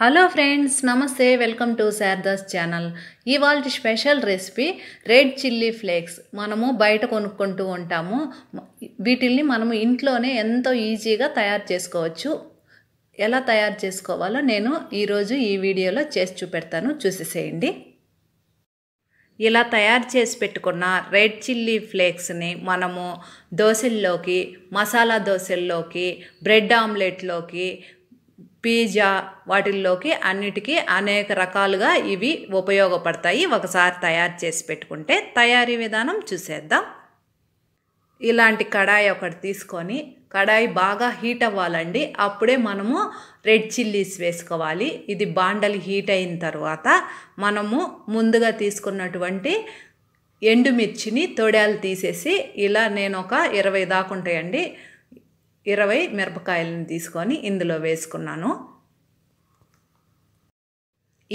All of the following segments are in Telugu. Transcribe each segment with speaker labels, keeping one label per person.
Speaker 1: హలో ఫ్రెండ్స్ నమస్తే వెల్కమ్ టు శారదాస్ ఛానల్ ఇవాళ special recipe red chilli flakes మనము బయట కొనుక్కుంటూ ఉంటాము వీటిల్ని మనము ఇంట్లోనే ఎంతో ఈజీగా తయారు చేసుకోవచ్చు ఎలా తయారు చేసుకోవాలో నేను ఈరోజు ఈ వీడియోలో చేసి చూపెడతాను చూసేసేయండి ఇలా తయారు చేసి పెట్టుకున్న రెడ్ చిల్లీ ఫ్లేక్స్ని మనము దోశల్లోకి మసాలా దోశల్లోకి బ్రెడ్ ఆమ్లెట్లోకి పిజ్జా వాటిల్లోకి అన్నిటికీ అనేక రకాలుగా ఇవి ఉపయోగపడతాయి ఒకసారి తయారు చేసి పెట్టుకుంటే తయారీ విధానం చూసేద్దాం ఇలాంటి కడాయి ఒకటి తీసుకొని కడాయి బాగా హీట్ అవ్వాలండి అప్పుడే మనము రెడ్ చిల్లీస్ వేసుకోవాలి ఇది బాండలు హీట్ అయిన తర్వాత మనము ముందుగా తీసుకున్నటువంటి ఎండుమిర్చిని తొడాలు తీసేసి ఇలా నేను ఒక ఇరవై దాకా ఉంటాయండి ఇరవై మిరపకాయలను తీసుకొని ఇందులో వేసుకున్నాను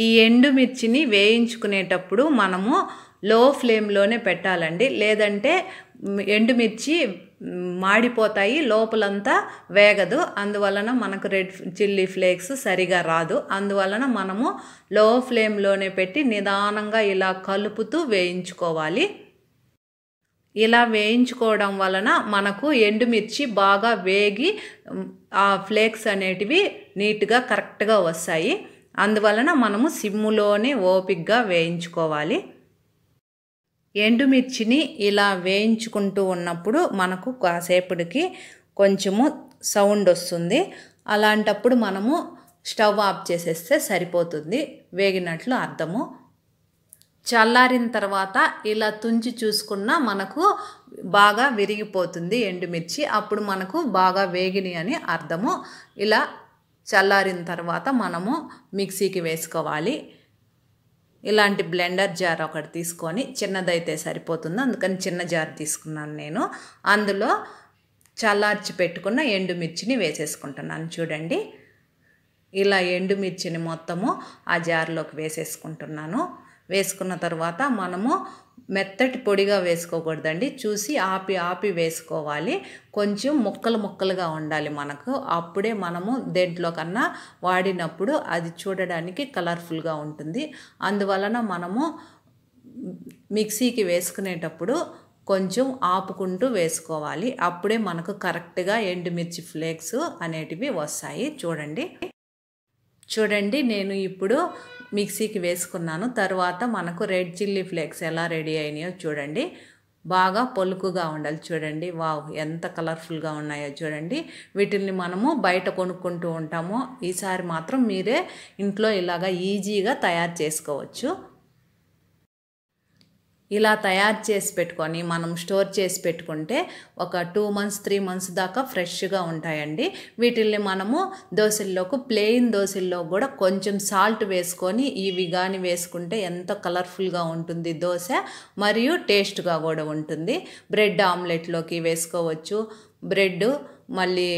Speaker 1: ఈ ఎండుమిర్చిని వేయించుకునేటప్పుడు మనము లో ఫ్లేమ్లోనే పెట్టాలండి లేదంటే ఎండుమిర్చి మాడిపోతాయి లోపలంతా వేగదు అందువలన మనకు రెడ్ చిల్లీ ఫ్లేక్స్ సరిగా రాదు అందువలన మనము లో ఫ్లేమ్లోనే పెట్టి నిదానంగా ఇలా కలుపుతూ వేయించుకోవాలి ఇలా వేయించుకోవడం వలన మనకు ఎండుమిర్చి బాగా వేగి ఆ ఫ్లేక్స్ అనేటివి నీట్గా కరెక్ట్గా వస్తాయి అందువలన మనము సిమ్ములోనే ఓపిక్గా వేయించుకోవాలి ఎండుమిర్చిని ఇలా వేయించుకుంటూ ఉన్నప్పుడు మనకు కాసేపటికి కొంచెము సౌండ్ వస్తుంది అలాంటప్పుడు మనము స్టవ్ ఆఫ్ చేసేస్తే సరిపోతుంది వేగినట్లు అర్థము చల్లారిన తర్వాత ఇలా తుంచి చూసుకున్న మనకు బాగా విరిగిపోతుంది ఎండుమిర్చి అప్పుడు మనకు బాగా వేగిని అని అర్థము ఇలా చల్లారిన తర్వాత మనము మిక్సీకి వేసుకోవాలి ఇలాంటి బ్లెండర్ జార్ ఒకటి తీసుకొని చిన్నదైతే సరిపోతుంది అందుకని చిన్న జార్ తీసుకున్నాను నేను అందులో చల్లార్చి పెట్టుకున్న ఎండుమిర్చిని వేసేసుకుంటున్నాను చూడండి ఇలా ఎండుమిర్చిని మొత్తము ఆ జార్లోకి వేసేసుకుంటున్నాను వేసుకున్న తర్వాత మనము మెత్తటి పొడిగా వేసుకోకూడదండి చూసి ఆపి ఆపి వేసుకోవాలి కొంచెం ముక్కలు ముక్కలుగా ఉండాలి మనకు అప్పుడే మనము దేంట్లో కన్నా వాడినప్పుడు అది చూడడానికి కలర్ఫుల్గా ఉంటుంది అందువలన మనము మిక్సీకి వేసుకునేటప్పుడు కొంచెం ఆపుకుంటూ వేసుకోవాలి అప్పుడే మనకు కరెక్ట్గా ఎండుమిర్చి ఫ్లేక్స్ అనేటివి వస్తాయి చూడండి చూడండి నేను ఇప్పుడు మిక్సీకి వేసుకున్నాను తర్వాత మనకు రెడ్ చిల్లీ ఫ్లేక్స్ ఎలా రెడీ అయినాయో చూడండి బాగా పొలుకుగా ఉండాలి చూడండి వావ్ ఎంత కలర్ఫుల్గా ఉన్నాయో చూడండి వీటిల్ని మనము బయట కొనుక్కుంటూ ఉంటాము ఈసారి మాత్రం మీరే ఇంట్లో ఇలాగా ఈజీగా తయారు చేసుకోవచ్చు ఇలా తయారు చేసి పెట్టుకొని మనం స్టోర్ చేసి పెట్టుకుంటే ఒక టూ మంత్స్ త్రీ మంత్స్ దాకా ఫ్రెష్గా ఉంటాయండి వీటిల్ని మనము దోశల్లోకి ప్లెయిన్ దోశల్లో కూడా కొంచెం సాల్ట్ వేసుకొని ఇవి కానీ వేసుకుంటే ఎంతో కలర్ఫుల్గా ఉంటుంది దోశ మరియు టేస్ట్గా కూడా ఉంటుంది బ్రెడ్ ఆమ్లెట్లోకి వేసుకోవచ్చు బ్రెడ్ మళ్ళీ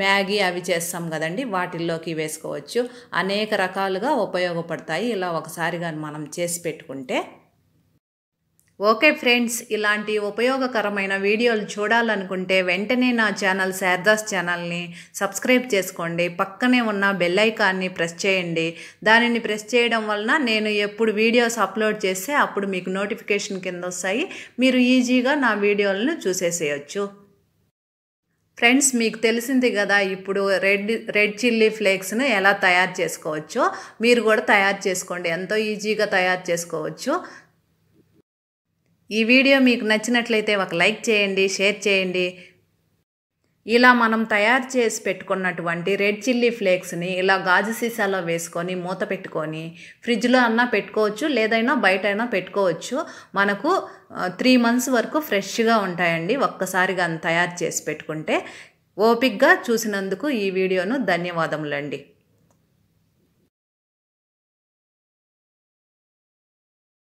Speaker 1: మ్యాగీ అవి చేస్తాం కదండి వాటిల్లోకి వేసుకోవచ్చు అనేక రకాలుగా ఉపయోగపడతాయి ఇలా ఒకసారి కానీ మనం చేసి పెట్టుకుంటే ఓకే ఫ్రెండ్స్ ఇలాంటి ఉపయోగకరమైన వీడియోలు చూడాలనుకుంటే వెంటనే నా ఛానల్ శారదాస్ ఛానల్ని సబ్స్క్రైబ్ చేసుకోండి పక్కనే ఉన్న బెల్ ఐకాన్ని ప్రెస్ చేయండి దానిని ప్రెస్ చేయడం వలన నేను ఎప్పుడు వీడియోస్ అప్లోడ్ చేస్తే అప్పుడు మీకు నోటిఫికేషన్ కింద వస్తాయి మీరు ఈజీగా నా వీడియోలను చూసేసేయచ్చు ఫ్రెండ్స్ మీకు తెలిసింది కదా ఇప్పుడు రెడ్ రెడ్ చిల్లీ ఫ్లేక్స్ను ఎలా తయారు చేసుకోవచ్చో మీరు కూడా తయారు చేసుకోండి ఎంతో ఈజీగా తయారు చేసుకోవచ్చు ఈ వీడియో మీకు నచ్చినట్లయితే ఒక లైక్ చేయండి షేర్ చేయండి ఇలా మనం తయారు చేసి పెట్టుకున్నటువంటి రెడ్ చిల్లీ ఫ్లేక్స్ని ఇలా గాజు సీసాలో వేసుకొని మూత పెట్టుకొని ఫ్రిడ్జ్లో అన్నా పెట్టుకోవచ్చు లేదైనా బయట అయినా పెట్టుకోవచ్చు మనకు త్రీ మంత్స్ వరకు ఫ్రెష్గా ఉంటాయండి ఒక్కసారిగా తయారు చేసి పెట్టుకుంటే ఓపిక్గా చూసినందుకు ఈ వీడియోను ధన్యవాదములండి